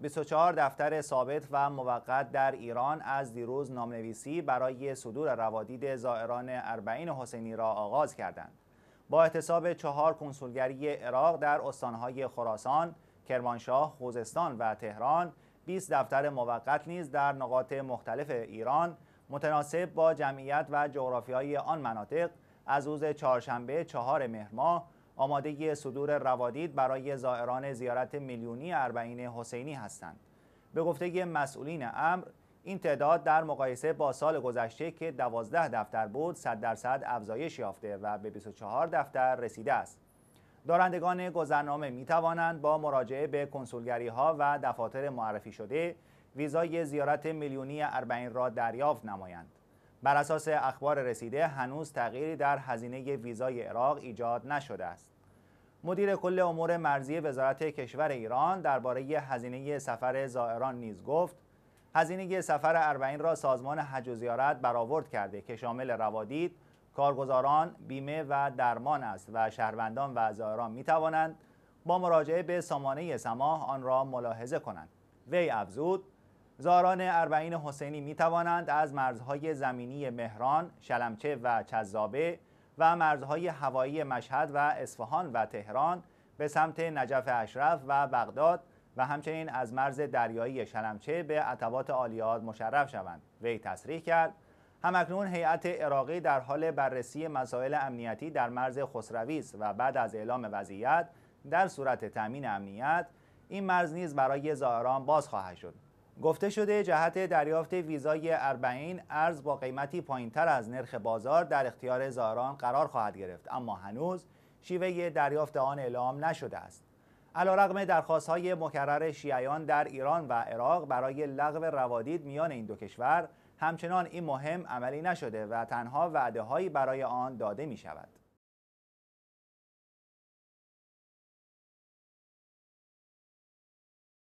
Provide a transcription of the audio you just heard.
24 دفتر ثابت و موقت در ایران از دیروز نامنویسی برای صدور روادید زائران اربعین حسینی را آغاز کردند. با احتساب چهار کنسولگری عراق در استانهای خراسان، کرمانشاه، خوزستان و تهران 20 دفتر موقت نیز در نقاط مختلف ایران متناسب با جمعیت و جغرافیای آن مناطق از روز چهارشنبه چهار مهر آمادگی صدور روادید برای زائران زیارت میلیونی اربعین حسینی هستند به گفته مسئولین امر این تعداد در مقایسه با سال گذشته که 12 دفتر بود 100 درصد افزایش یافته و به 24 دفتر رسیده است دارندگان گذرنامه می توانند با مراجعه به کنسولگری ها و دفاتر معرفی شده ویزای زیارت میلیونی اربعین را دریافت نمایند بر اساس اخبار رسیده هنوز تغییری در هزینه ویزای عراق ایجاد نشده است مدیر کل امور مرزی وزارت کشور ایران درباره هزینه سفر زائران نیز گفت هزینه سفر اربعین را سازمان حج و زیارت برآورد کرده که شامل روادید، کارگزاران، بیمه و درمان است و شهروندان و زائران می توانند با مراجعه به سامانه سماه آن را ملاحظه کنند. وی افزود زاران اربعین حسینی می توانند از مرزهای زمینی مهران، شلمچه و چذابه و مرزهای هوایی مشهد و اصفهان و تهران به سمت نجف اشرف و بغداد و همچنین از مرز دریایی شلمچه به عطبات آلیاد مشرف شوند وی تصریح کرد همکنون هیئت عراقی در حال بررسی مسائل امنیتی در مرز خسروی و بعد از اعلام وضعیت در صورت تامین امنیت این مرز نیز برای زائران باز خواهد شد گفته شده جهت دریافت ویزای اربعین ارز با قیمتی پایینتر از نرخ بازار در اختیار زاران قرار خواهد گرفت اما هنوز شیوه دریافت آن اعلام نشده است درخواست های مکرر شیعیان در ایران و عراق برای لغو روادید میان این دو کشور همچنان این مهم عملی نشده و تنها وعدههایی برای آن داده می شود.